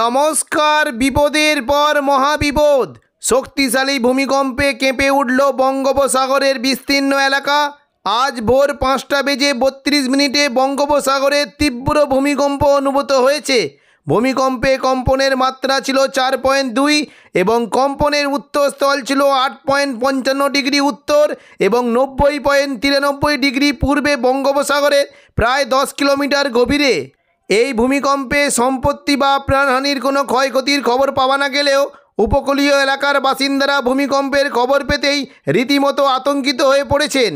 নমস্কার বিপদের পর মহাবিপদ শক্তিশালী ভূমিকম্পে কেঁপে উঠল বঙ্গোপসাগরের বিস্তীর্ণ এলাকা আজ ভোর পাঁচটা বেজে বত্রিশ মিনিটে বঙ্গোপসাগরে তীব্র ভূমিকম্প অনুভূত হয়েছে ভূমিকম্পে কম্পনের মাত্রা ছিল চার পয়েন্ট দুই এবং কম্পনের উত্তরস্থল ছিল আট পয়েন্ট পঞ্চান্ন ডিগ্রি উত্তর এবং নব্বই পয়েন্ট তিরানব্বই ডিগ্রি পূর্বে বঙ্গোপসাগরে প্রায় দশ কিলোমিটার গভীরে এই ভূমিকম্পে সম্পত্তি বা প্রাণহানির কোনো ক্ষয়ক্ষতির খবর পাওয়া না গেলেও উপকূলীয় এলাকার বাসিন্দারা ভূমিকম্পের খবর পেতেই রীতিমতো আতঙ্কিত হয়ে পড়েছেন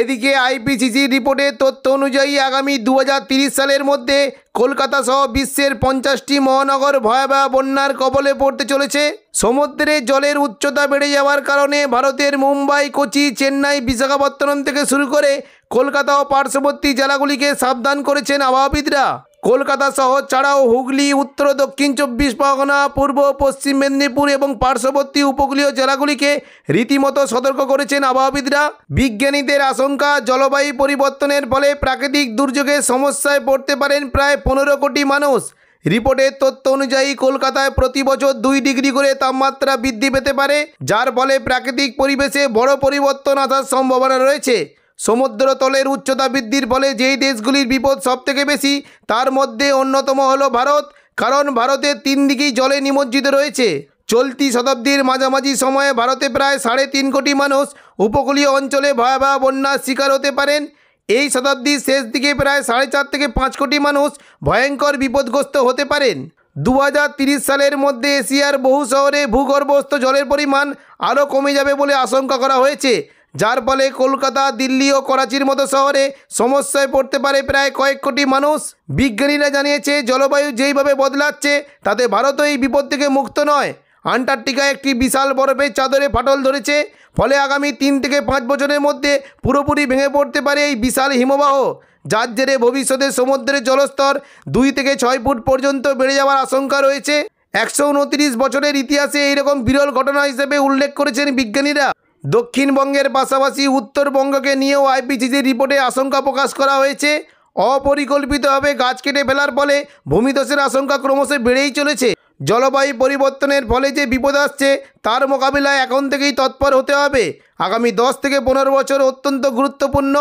এদিকে আইপিসিসির রিপোর্টে তথ্য অনুযায়ী আগামী দু সালের মধ্যে কলকাতা সহ বিশ্বের পঞ্চাশটি মহানগর ভয়াবহ বন্যার কবলে পড়তে চলেছে সমুদ্রে জলের উচ্চতা বেড়ে যাওয়ার কারণে ভারতের মুম্বাই কোচি চেন্নাই বিশাখাপত্তনম থেকে শুরু করে কলকাতা ও পার্শ্ববর্তী জেলাগুলিকে সাবধান করেছেন আবহাওয়াবিদরা কলকাতা শহর ছাড়াও হুগলি উত্তর দক্ষিণ চব্বিশ পরগনা পূর্ব পশ্চিম মেদিনীপুর এবং পার্শ্ববর্তী উপকূলীয় জেলাগুলিকে রীতিমতো সতর্ক করেছেন আবহাওয়াবিদরা বিজ্ঞানীদের আশঙ্কা জলবায়ু পরিবর্তনের ফলে প্রাকৃতিক দুর্যোগের সমস্যায় পড়তে পারেন প্রায় পনেরো কোটি মানুষ রিপোর্টের তথ্য অনুযায়ী কলকাতায় প্রতি বছর দুই ডিগ্রি করে তাপমাত্রা বৃদ্ধি পেতে পারে যার ফলে প্রাকৃতিক পরিবেশে বড় পরিবর্তন আসার সম্ভাবনা রয়েছে সমুদ্র তলের উচ্চতা বৃদ্ধির ফলে যেই দেশগুলির বিপদ সবথেকে বেশি তার মধ্যে অন্যতম হল ভারত কারণ ভারতের তিন দিকেই জলে নিমজ্জিত রয়েছে চলতি শতাব্দীর মাঝামাঝি সময়ে ভারতে প্রায় সাড়ে তিন কোটি মানুষ উপকূলীয় অঞ্চলে ভয়াবহ বন্যার শিকার হতে পারেন এই শতাব্দীর শেষ দিকে প্রায় সাড়ে চার থেকে পাঁচ কোটি মানুষ ভয়ঙ্কর বিপদগ্রস্ত হতে পারেন দু সালের মধ্যে এশিয়ার বহু শহরে ভূগর্ভস্থ জলের পরিমাণ আরও কমে যাবে বলে আশঙ্কা করা হয়েছে যার ফলে কলকাতা দিল্লি ও করাচির মতো শহরে সমস্যায় পড়তে পারে প্রায় কয়েক কোটি মানুষ বিজ্ঞানীরা জানিয়েছে জলবায়ু যেইভাবে বদলাচ্ছে তাতে ভারতও এই বিপদ থেকে মুক্ত নয় আন্টার্কটিকায় একটি বিশাল বরফের চাদরে ফাটল ধরেছে ফলে আগামী তিন থেকে পাঁচ বছরের মধ্যে পুরোপুরি ভেঙে পড়তে পারে এই বিশাল হিমবাহ যার জেরে ভবিষ্যতে সমুদ্রের জলস্তর দুই থেকে ছয় ফুট পর্যন্ত বেড়ে যাওয়ার আশঙ্কা রয়েছে একশো বছরের ইতিহাসে এইরকম বিরল ঘটনা হিসেবে উল্লেখ করেছেন বিজ্ঞানীরা দক্ষিণবঙ্গের পাশাপাশি উত্তরবঙ্গকে নিয়েও আইপিসিসির রিপোর্টে আশঙ্কা প্রকাশ করা হয়েছে অপরিকল্পিতভাবে গাছ কেটে ফেলার ফলে ভূমিধসের আশঙ্কা ক্রমশ বেড়েই চলেছে জলবায়ু পরিবর্তনের ফলে যে বিপদ আসছে তার মোকাবিলায় এখন থেকেই তৎপর হতে হবে আগামী দশ থেকে পনেরো বছর অত্যন্ত গুরুত্বপূর্ণ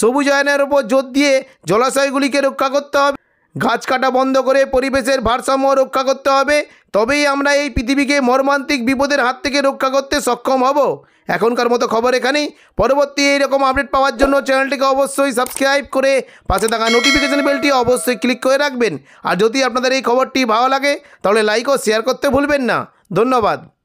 সবুজায়নের ওপর জোর দিয়ে জলাশয়গুলিকে রক্ষা করতে হবে গাছ কাটা বন্ধ করে পরিবেশের ভারসাম্য রক্ষা করতে হবে তবেই আমরা এই পৃথিবীকে মর্মান্তিক বিপদের হাত থেকে রক্ষা করতে সক্ষম হব এখনকার মতো খবর এখানেই পরবর্তী এইরকম আপডেট পাওয়ার জন্য চ্যানেলটিকে অবশ্যই সাবস্ক্রাইব করে পাশে থাকা নোটিফিকেশান বেলটি অবশ্যই ক্লিক করে রাখবেন আর যদি আপনাদের এই খবরটি ভালো লাগে তাহলে লাইক ও শেয়ার করতে ভুলবেন না ধন্যবাদ